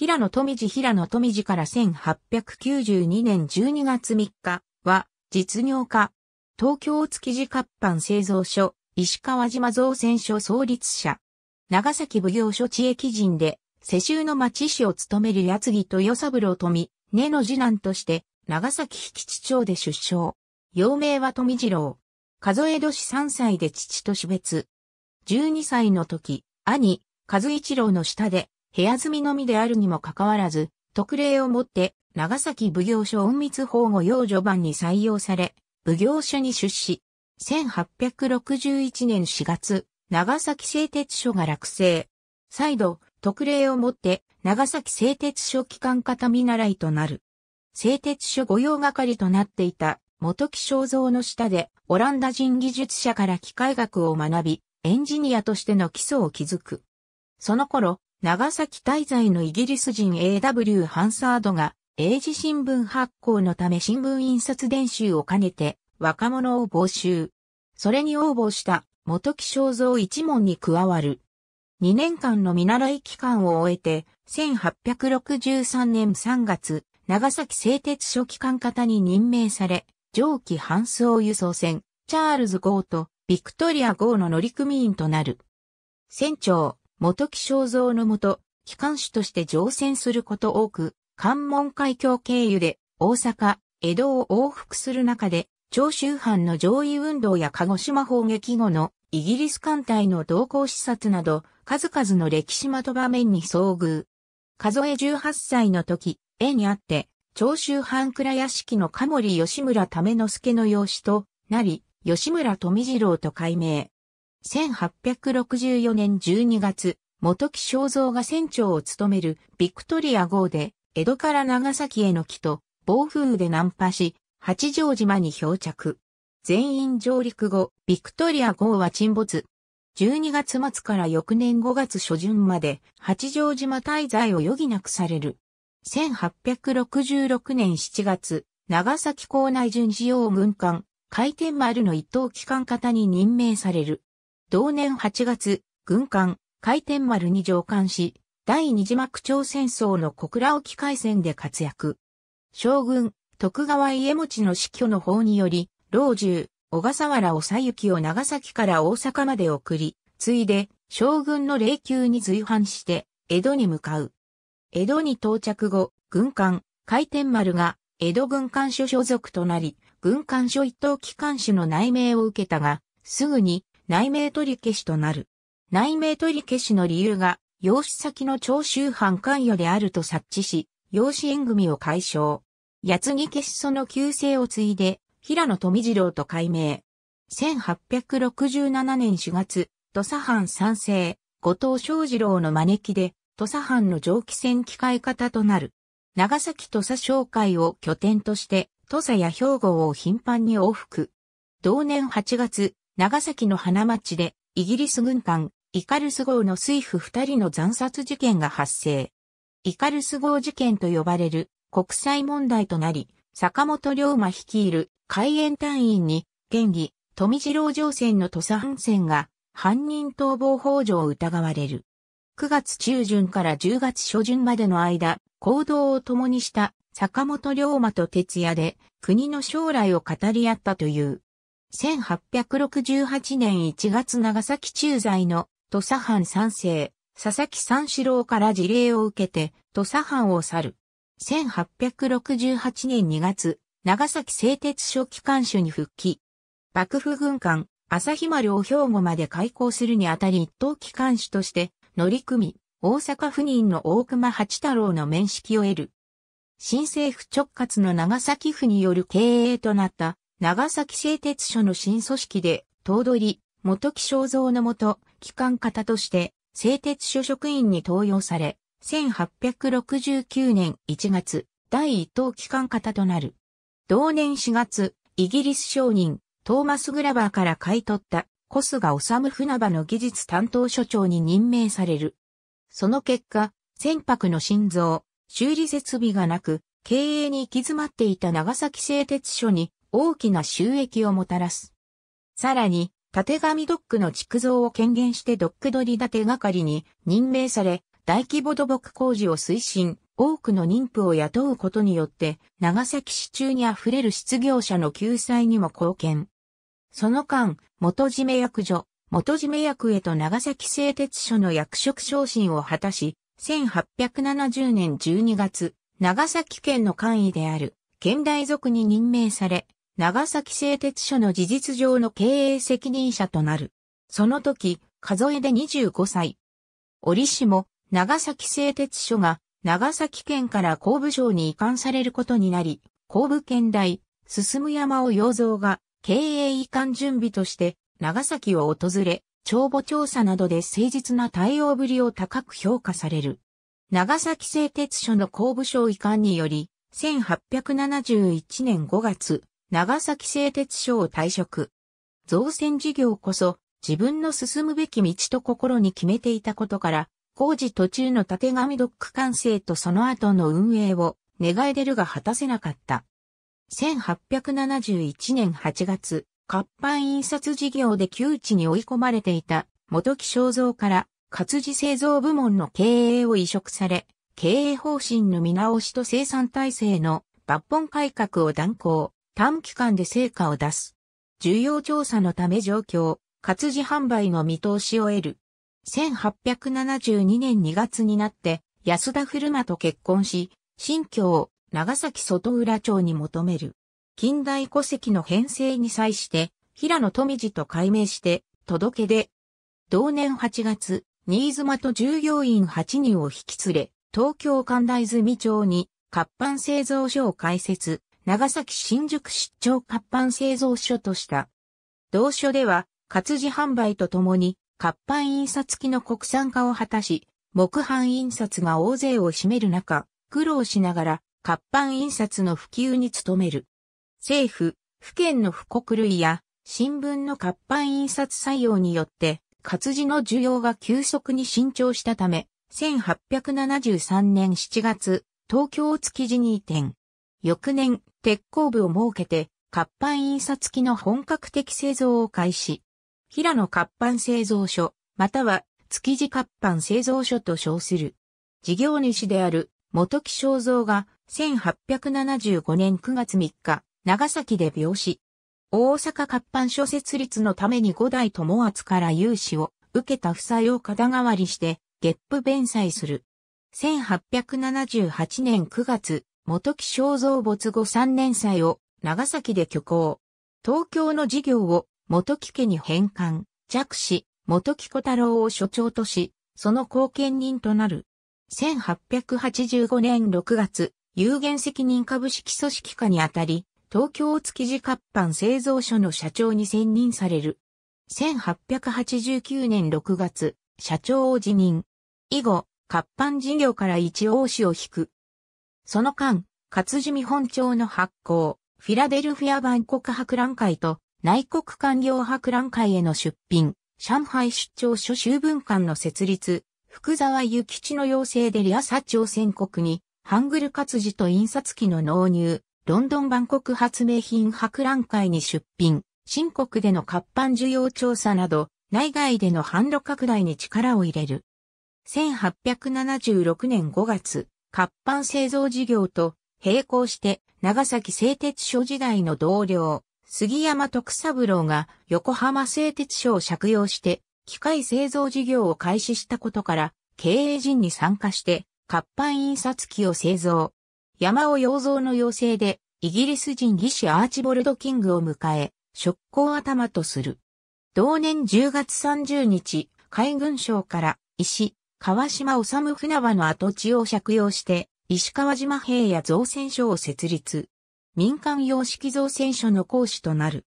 平野富士平野富士から1892年12月3日は、実業家、東京築地活版製造所、石川島造船所創立者、長崎奉行所知域人で、世襲の町市を務める八木豊三郎富、根の次男として、長崎引地町で出生。幼名は富次郎。数え年3歳で父と死別。12歳の時、兄、和一郎の下で、部屋済みのみであるにもかかわらず、特例をもって長崎奉行所隠密保護用序版に採用され、奉行所に出資。1861年4月、長崎製鉄所が落成。再度、特例をもって長崎製鉄所機関方見習いとなる。製鉄所御用係となっていた元木正造の下でオランダ人技術者から機械学を学び、エンジニアとしての基礎を築く。その頃、長崎滞在のイギリス人 A.W. ハンサードが、英字新聞発行のため新聞印刷練習を兼ねて、若者を募集。それに応募した、元木正造一門に加わる。2年間の見習い期間を終えて、1863年3月、長崎製鉄所機関方に任命され、蒸気搬送輸送船、チャールズ号とビクトリア号の乗組員となる。船長、元木正造のもと、機関手として乗船すること多く、関門海峡経由で大阪、江戸を往復する中で、長州藩の上位運動や鹿児島砲撃後のイギリス艦隊の同行視察など、数々の歴史まと場面に遭遇。数え18歳の時、絵にあって、長州藩倉屋敷の鴨森吉村為之助の養子となり、吉村富次郎と改名。1864年12月、元木正造が船長を務めるビクトリア号で、江戸から長崎への木と暴風雨で難破し、八丈島に漂着。全員上陸後、ビクトリア号は沈没。12月末から翌年5月初旬まで八丈島滞在を余儀なくされる。1866年7月、長崎港内巡視用軍艦、回転丸の一等機関型に任命される。同年8月、軍艦、回転丸に乗艦し、第二次幕長戦争の小倉沖海戦で活躍。将軍、徳川家持の死去の法により、老中、小笠原おさゆきを長崎から大阪まで送り、ついで、将軍の霊柩に随伴して、江戸に向かう。江戸に到着後、軍艦、回転丸が、江戸軍艦所所属となり、軍艦所一等機関士の内命を受けたが、すぐに内名取り消しとなる。内名取り消しの理由が、養子先の長州藩関与であると察知し、養子縁組を解消。八木消しその旧姓を継いで、平野富次郎と改名。1867年4月、土佐藩三世、後藤昌次郎の招きで、土佐藩の蒸気船機械型となる。長崎土佐商会を拠点として、土佐や兵庫を頻繁に往復。同年8月、長崎の花町で、イギリス軍艦、イカルス号の水夫二人の惨殺事件が発生。イカルス号事件と呼ばれる国際問題となり、坂本龍馬率いる海援隊員に、県義、富次郎乗船の土佐藩船が、犯人逃亡法上疑われる。9月中旬から10月初旬までの間、行動を共にした坂本龍馬と徹夜で、国の将来を語り合ったという。1868年1月長崎駐在の土佐藩三世、佐々木三四郎から事例を受けて土佐藩を去る。1868年2月、長崎製鉄所機関所に復帰。幕府軍艦、朝日丸を兵庫まで開港するにあたり一等機関手として乗り組み、大阪府人の大熊八太郎の面識を得る。新政府直轄の長崎府による経営となった長崎製鉄所の新組織で、頭取、元木正造のもと、機関方として、製鉄所職員に登用され、1869年1月、第一等機関方となる。同年4月、イギリス商人、トーマス・グラバーから買い取った、コスが治船場の技術担当所長に任命される。その結果、船舶の心臓、修理設備がなく、経営に行き詰まっていた長崎製鉄所に大きな収益をもたらす。さらに、縦紙ドックの築造を権限してドック取り立て係に任命され、大規模土木工事を推進、多くの妊婦を雇うことによって、長崎市中に溢れる失業者の救済にも貢献。その間、元締め役所、元締め役へと長崎製鉄所の役職昇進を果たし、1870年12月、長崎県の官位である、県大族に任命され、長崎製鉄所の事実上の経営責任者となる。その時、数えで25歳。折しも、長崎製鉄所が、長崎県から工部省に移管されることになり、工部県大、進山を洋蔵が、経営移管準備として、長崎を訪れ、帳簿調査などで誠実な対応ぶりを高く評価される。長崎製鉄所の工部省移管により、1871年5月、長崎製鉄所を退職。造船事業こそ自分の進むべき道と心に決めていたことから、工事途中の縦紙ドック完成とその後の運営を願い出るが果たせなかった。1871年8月、活版印刷事業で窮地に追い込まれていた元木正造から活字製造部門の経営を移植され、経営方針の見直しと生産体制の抜本改革を断行。短期間で成果を出す。需要調査のため状況、活字販売の見通しを得る。1872年2月になって安田古間と結婚し、新居を長崎外浦町に求める。近代戸籍の編成に際して、平野富士と改名して、届け出。同年8月、新妻と従業員8人を引き連れ、東京神大住町に活版製造所を開設、長崎新宿出張活版製造所とした。同書では、活字販売とともに、活版印刷機の国産化を果たし、木版印刷が大勢を占める中、苦労しながら、活版印刷の普及に努める。政府、府県の布告類や、新聞の活版印刷採用によって、活字の需要が急速に伸長したため、1873年7月、東京築地に移転。翌年、鉄工部を設けて、活版印刷機の本格的製造を開始。平野活版製造所、または築地活版製造所と称する。事業主である元木正造が1875年9月3日、長崎で病死。大阪活版所設立のために五代友厚から融資を受けた負債を肩代わりして、月賦弁済する。1878年9月、元木正造没後3年祭を長崎で挙行。東京の事業を元木家に返還、弱視、元木小太郎を所長とし、その後見人となる。1885年6月、有限責任株式組織下にあたり、東京築地活版製造所の社長に選任される。1889年6月、社長を辞任。以後、活版事業から一応死を引く。その間、活字見本町の発行、フィラデルフィア万国博覧会と内国官僚博覧会への出品、上海出張書集文館の設立、福沢諭吉の要請でリアサ朝鮮国に、ハングル活字と印刷機の納入、ロンドン万国発明品博覧会に出品、新国での活版需要調査など、内外での販路拡大に力を入れる。1876年5月、活版製造事業と並行して長崎製鉄所時代の同僚、杉山徳三郎が横浜製鉄所を借用して機械製造事業を開始したことから経営陣に参加して活版印刷機を製造。山尾洋造の要請でイギリス人技師アーチボルド・キングを迎え、職工頭とする。同年10月30日、海軍省から石、川島治船場の跡地を借用して、石川島平野造船所を設立。民間様式造船所の講師となる。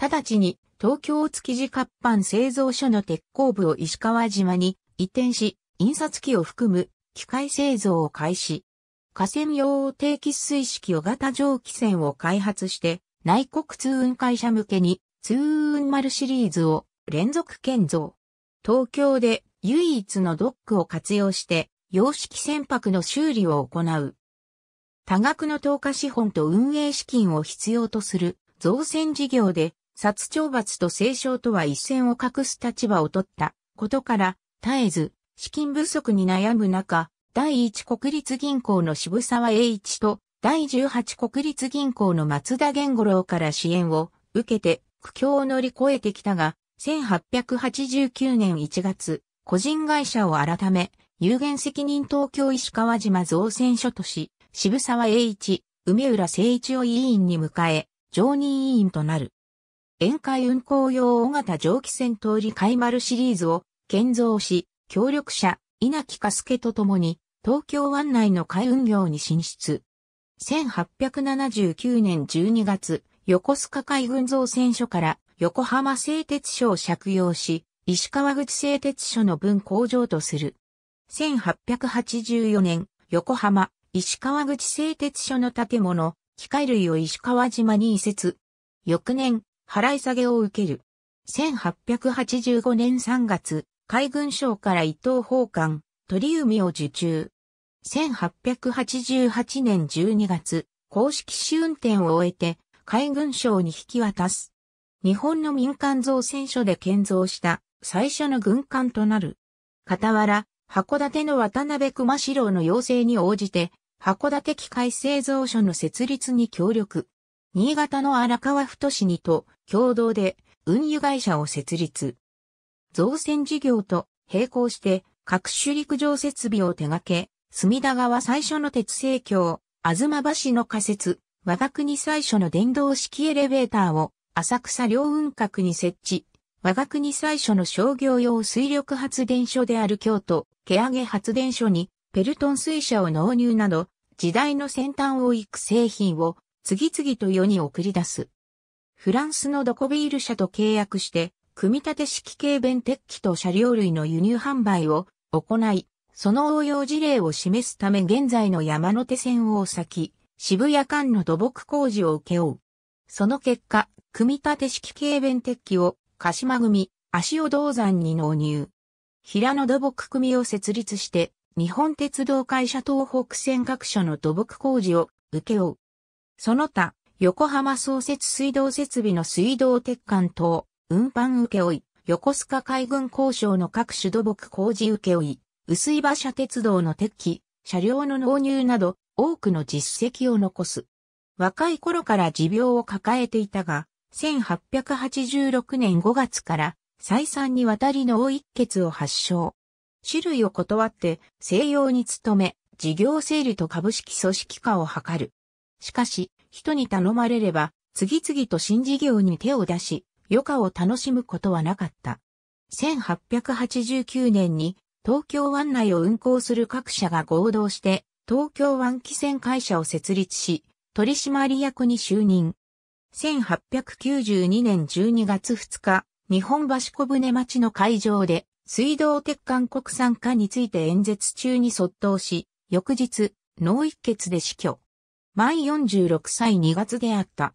直ちに、東京築地活版製造所の鉄工部を石川島に移転し、印刷機を含む機械製造を開始。河川用定期水式小型蒸気船を開発して、内国通運会社向けに、通運丸シリーズを連続建造。東京で唯一のドックを活用して、洋式船舶の修理を行う。多額の投下資本と運営資金を必要とする造船事業で、殺懲罰と政商とは一線を画す立場を取ったことから、絶えず資金不足に悩む中、第一国立銀行の渋沢栄一と第十八国立銀行の松田玄五郎から支援を受けて苦境を乗り越えてきたが、1889年1月、個人会社を改め、有限責任東京石川島造船所とし、渋沢栄一、梅浦誠一を委員に迎え、常任委員となる。宴会運航用大型蒸気船通り海丸シリーズを建造し、協力者、稲木加助と共に、東京湾内の海運業に進出。1879年12月、横須賀海軍造船所から横浜製鉄所を借用し、石川口製鉄所の分工場とする。1884年、横浜、石川口製鉄所の建物、機械類を石川島に移設。翌年、払い下げを受ける。1885年3月、海軍省から伊藤宝冠、鳥海を受注。1888年12月、公式試運転を終えて、海軍省に引き渡す。日本の民間造船所で建造した最初の軍艦となる。傍ら、函館の渡辺熊四郎の要請に応じて、函館機械製造所の設立に協力。新潟の荒川太市にと共同で運輸会社を設立。造船事業と並行して各種陸上設備を手掛け、隅田川最初の鉄製橋、東橋の仮設、我が国最初の電動式エレベーターを浅草両運閣に設置、我が国最初の商業用水力発電所である京都、毛上発電所にペルトン水車を納入など、時代の先端を行く製品を次々と世に送り出す。フランスのドコビール社と契約して、組み立て式軽便鉄器と車両類の輸入販売を行い、その応用事例を示すため現在の山手線を先、渋谷間の土木工事を請け負う。その結果、組み立て式軽便鉄器を鹿島組、足尾銅山に納入。平野土木組を設立して、日本鉄道会社東北線各所の土木工事を請け負う。その他、横浜創設水道設備の水道鉄管等、運搬請負、横須賀海軍交渉の各種土木工事請負、薄い馬車鉄道の鉄器、車両の納入など、多くの実績を残す。若い頃から持病を抱えていたが、1886年5月から再三にわたり脳一血を発症。種類を断って西洋に努め、事業整理と株式組織化を図る。しかし、人に頼まれれば、次々と新事業に手を出し、余暇を楽しむことはなかった。1889年に東京湾内を運航する各社が合同して東京湾汽船会社を設立し、取締役に就任。1892年12月2日、日本橋小舟町の会場で、水道鉄管国産化について演説中に卒倒し、翌日、脳一血で死去。毎46歳2月であった。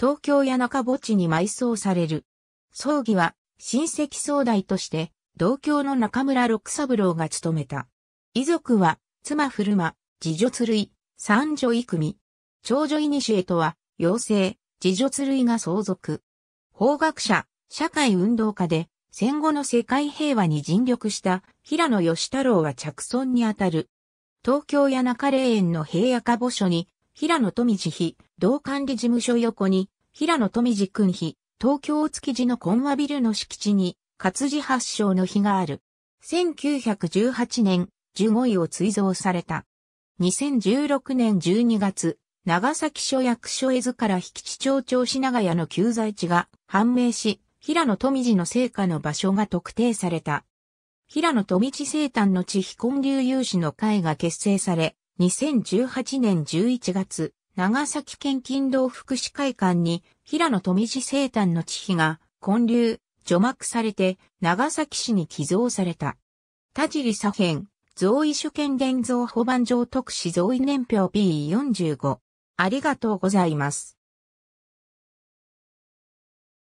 東京谷中墓地に埋葬される。葬儀は、親戚総代として、同郷の中村六三郎が務めた。遺族は、妻古間、次女鶴井、三女育美。長女イニシエとは、妖精、自助類が相続。法学者、社会運動家で、戦後の世界平和に尽力した平野義太郎は着村にあたる。東京谷中霊園の平野家墓所に、平野富士妃、同管理事務所横に、平野富士君妃、東京築地のコンワビルの敷地に、活字発祥の碑がある。1918年、15位を追贈された。2016年12月、長崎署役所絵図から引地町長品ヶ谷の旧在地が判明し、平野富士の生家の場所が特定された。平野富士生誕の地非混流有志の会が結成され、2018年11月、長崎県勤労福祉会館に平野富士生誕の地非が混流、除幕されて長崎市に寄贈された。田尻左辺、造意主権伝贈保番上特使造意年表 B45。ありがとうございます。